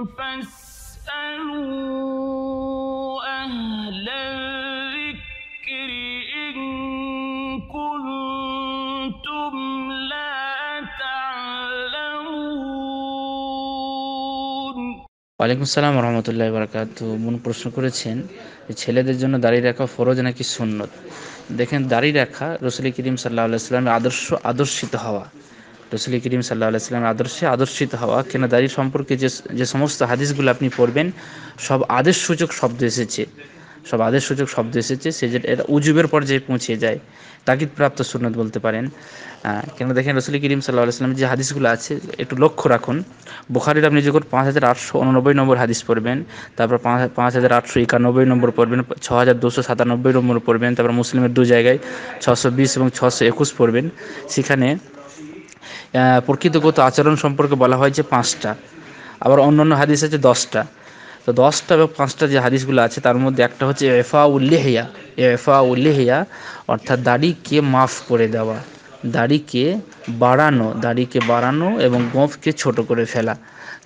ওয়ালাইকুম আসসালাম রহমতুল্লাহ বারাকাত মন প্রশ্ন করেছেন ছেলেদের জন্য দাড়ি রাখা ফরজ নাকি সুন্নত দেখেন দাড়ি রাখা রসুলি করিম সাল্লাহ সাল্লামের আদর্শ আদর্শিত হওয়া রসুল করিম সাল্লাহ সাল্লামের আদর্শে আদর্শিত হওয়া দাঁড়িয়ে সম্পর্কে যে যে সমস্ত হাদিসগুলো আপনি পড়বেন সব আদেশ সূচক শব্দ এসেছে সব আদেশ সূচক শব্দ এসেছে সে যে এটা উজুবের পর্যায়ে পৌঁছে যায় তাকিদ প্রাপ্ত সুনত বলতে পারেন কেন দেখেন রসুল করিম সাল্লাহ সাল্লাম যে হাদিসগুলো আছে একটু লক্ষ্য রাখুন বুখারির আপনি যখন পাঁচ হাজার আটশো উননব্বই নম্বর হাদিস পড়বেন তারপর পাঁচ পাঁচ হাজার আটশো একানব্বই নম্বর পড়বেন ছ হাজার দুশো সাতানব্বই নম্বর পড়বেন তারপর মুসলিমের দু জায়গায় ছশো বিশ এবং ছশো একুশ পড়বেন সেখানে প্রকৃতিগত আচরণ সম্পর্কে বলা হয়েছে পাঁচটা আবার অন্য অন্য হাদিস আছে দশটা তো দশটা এবং পাঁচটা যে হাদিসগুলো আছে তার মধ্যে একটা হচ্ছে এফা উল্লেহিয়া এফা উল্লেহিয়া অর্থাৎ দাড়িকে মাফ করে দেওয়া দাড়িকে বাড়ানো দাড়িকে বাড়ানো এবং গোঁফকে ছোট করে ফেলা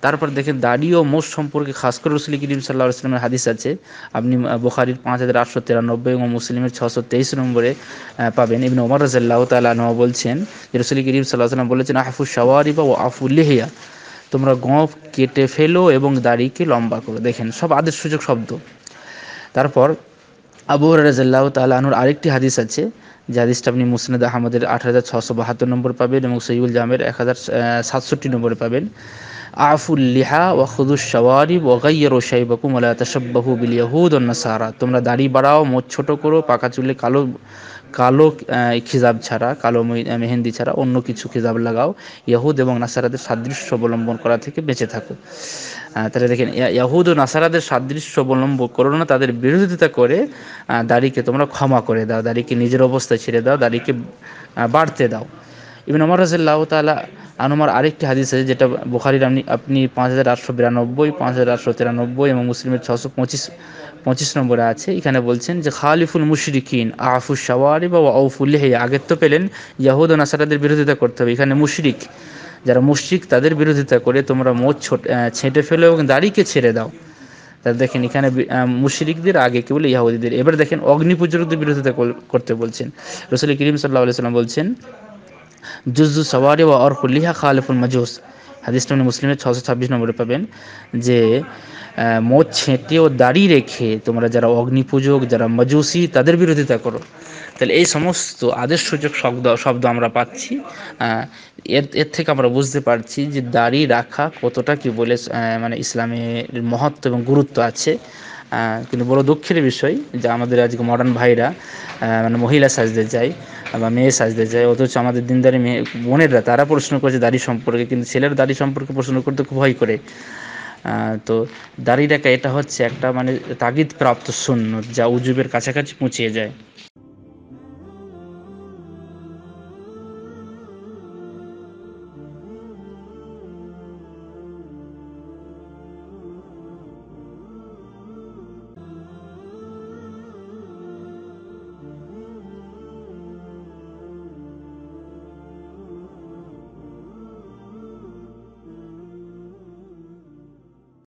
তারপর দেখেন দাড়ি ও মোষ সম্পর্কে খাস করে রসুল করিম সাল্লাহ ইসলামের হাদিস আছে আপনি বোখারির পাঁচ হাজার আটশো তিরানব্বই এবং মুসলিমের ছশো তেইশ নম্বরে পাবেন ইবিন ওমর রাজাল্লাহ তালা বলছেন যে রসুল করিম সাল্লাহ সাল্লাম বলেছেন আফু শাওয়ারিবা ও আফু লেহিয়া তোমরা গোঁফ কেটে ফেলো এবং দাড়িকে লম্বা করো দেখেন সব আদেশ সুযোগ শব্দ তারপর আবু রাজাল্লাহ আনুর আরেকটি হাদিস আছে যে হাদিসটা আপনি মুসনাদ আহমদের আট হাজার ছশো বাহাত্তর নম্বর পাবেন এবং সৈউল জামের এক হাজার সাতষট্টি নম্বরে পাবেন আফুল লিহা ও খুদুস সওয়ারি ও গাইয়ার ও সাইবাকুম বিলিয়াহুদ অন্য সাহারা তোমরা দাড়ি বাড়াও মোট ছোট করো পাকা চুলে কালো কালো খিজাব ছাড়া কালো মেহেন্দি ছাড়া অন্য কিছু খিজাব লাগাও ইয়াহুদ এবং নাসারাদের সাদৃশ্য অবলম্বন করা থেকে বেঁচে থাকো তাহলে দেখেন ইয়াহুদ ও নাসারাদের সাদৃশ্য অবলম্বন করো না তাদের বিরোধিতা করে দাড়িকে তোমরা ক্ষমা করে দাও দাড়িকে নিজের অবস্থায় ছেড়ে দাও দাড়িকে বাড়তে দাও ইবিন অমর রাজিল্লাহ তালা আনুমার আরেকটি হাদিস আছে যেটা বুখারির আপনি আপনি পাঁচ হাজার আটশো বিরানব্বই পাঁচ হাজার আটশো তিরানব্বই এবং মুসলিমের ছশো পঁচিশ পঁচিশ নম্বরে আছে এখানে বলছেন যে খালিফুল মুশরিকিন আফুস শাওয়ারি বা আউফুল্লিহি আগের তো পেলেন ইয়াহুদ ও নাসারাদের বিরোধিতা করতে হবে এখানে মুশরিক যারা মুশরিক তাদের বিরোধিতা করে তোমরা মোট ছেঁটে ফেলো এবং দাড়িকে ছেড়ে দাও তাহলে দেখেন এখানে মুশরিকদের আগে কেবল ইয়াহুদীদের এবার দেখেন অগ্নি পূজকদের বিরোধিতা করতে বলছেন রসুল করিম সাল্লাহ সাল্লাম বলছেন জুজু সওয়ারি ওয়া লিহা খালিফুল মাজুস হাদিস মানে মুসলিমের ছশো ছাব্বিশ নম্বরে পাবেন যে মদ ছেঁটে ও দাড়ি রেখে তোমরা যারা অগ্নি পূজক যারা মজুসি তাদের বিরোধিতা করো তাহলে এই সমস্ত আদেশ সূচক শব্দ শব্দ আমরা পাচ্ছি এর এর থেকে আমরা বুঝতে পারছি যে দাড়ি রাখা কতটা কি বলে মানে ইসলামের মহত্ব এবং গুরুত্ব আছে কিন্তু বড় দুঃখের বিষয় যে আমাদের আজকে মডার্ন ভাইরা মানে মহিলা সাজতে যায় বা মেয়ে সাজতে চায় অথচ আমাদের দিনদারি মেয়ে বোনেরা তারা প্রশ্ন করছে দাড়ি সম্পর্কে কিন্তু ছেলেরা দাড়ি সম্পর্কে প্রশ্ন করতে খুব ভয় করে তো দাড়ি রাখা এটা হচ্ছে একটা মানে তাগিদ প্রাপ্ত সুন্নত যা উজুবের কাছাকাছি পৌঁছে যায়